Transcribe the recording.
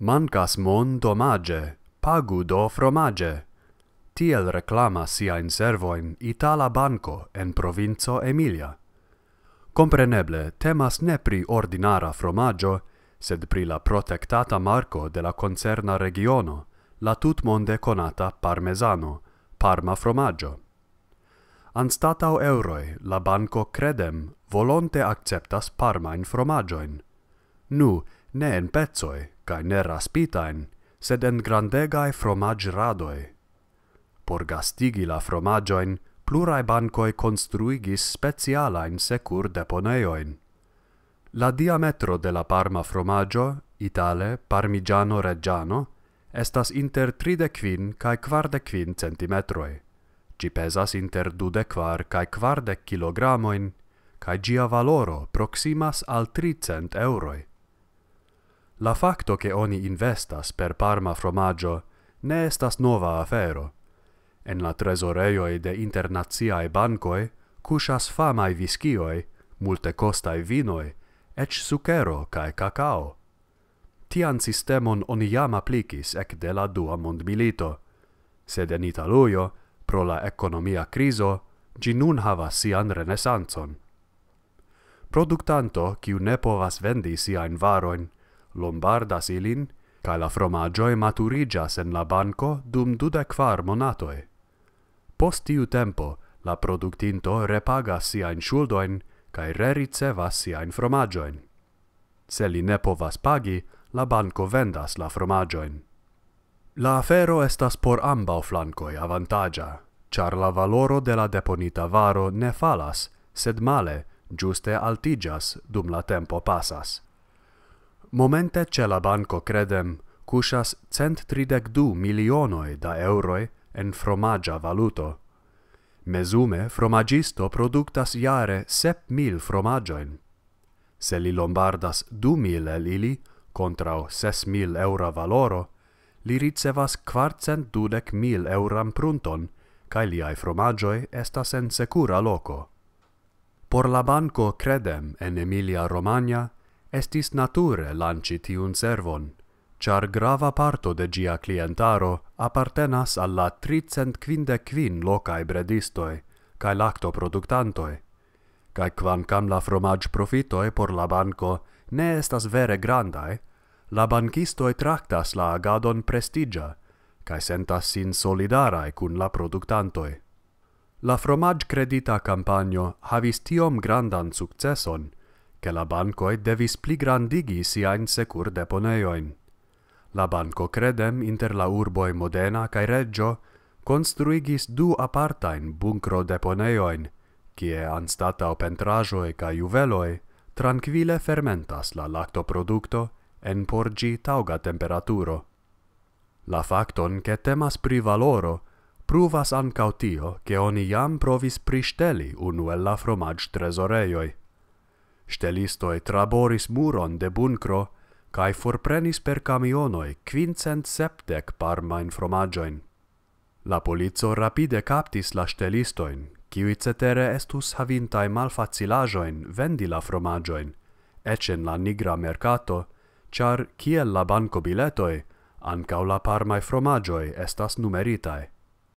Mancas mon domage, pagu do fromage. Tiel reclama sia in servoim Itala Banco en provinzo Emilia. Compreneble temas ne pri ordinara fromaggio, sed pri la protectata marco de la concerna regiono, la tut monde conata parmesano, parma fromaggio. Anstatau euroi, la banco credem volonte acceptas parma in fromaggioin. Nu, ne en pezzoi, cae ne raspitain, sed en grandegae fromageradoi. Por gastigi la fromagioin, plurae bancoi construigis specialain secur deponeioin. La diametro de la parma fromaggio, itale parmigiano reggiano, estas inter 35 cae 45 centimetroi. Gi pesas inter 24 cae 40 kilogramoin, cae gia valoro proximas al 300 euroi la facto che oni investas per parma fromaggio ne estas nova afero. En la tresoreio de internazia e bancoe, cusas fama e viskioe, multe costa vinoe, et sucero cae cacao. Tian sistemon oni jam applicis ec de la dua mondmilito, sed en Italujo, pro la economia criso, gi nun havas sian renesanson. Productanto, ciu ne povas vendi sian varoin, lombardas ilin, ca la fromagioi maturigas en la banco dum duda quar monatoe. Post tiu tempo, la productinto repagas siain shuldoin, ca rericevas siain fromagioin. Se li ne povas pagi, la banco vendas la fromaggioin. La afero estas por ambau flancoi avantagia, char la valoro de la deponita varo ne falas, sed male, giuste altigias dum la tempo passas. Momente ce la banco credem, cusas cent tridec du milionoi da euroi en fromagia valuto. Mesume, fromagisto productas iare sep mil fromagioin. Se li lombardas du mil el ili, contra ses mil eura valoro, li ricevas quartcent dudec mil euram prunton, ca liai fromagioi estas en secura loco. Por la banco credem en Emilia Romagna, estis nature lanci tiun servon, char grava parto de gia clientaro appartenas alla 355 locae bredistoi cae lactoproductantoi, cae cam la fromage profitoe por la banco ne estas vere grandai, la bankistoi tractas la agadon prestigia, cae sentas sin solidarae cun la productantoi. La fromage credita campanio havis tiom grandan successon, che la banco devis pli grandigi si in secur deponeioin. La banco credem inter la urbo e Modena ca Reggio construigis du aparta in deponeioin, cie an stata o pentrajoe ca juveloe tranquile fermentas la lactoproducto en porgi tauga temperaturo. La facton che temas pri valoro pruvas ancautio che oni jam provis pristeli unuella fromage tresoreioi. Stelistoi traboris muron de bunkro, cae forprenis per camionoi quincent septec parmain fromagioin. La polizo rapide captis la stelistoin, quiu cetere estus havintai malfacilajoin vendi la fromagioin, ecen la nigra mercato, char, ciel la banco biletoi, ancau la parmae fromagioi estas numeritae.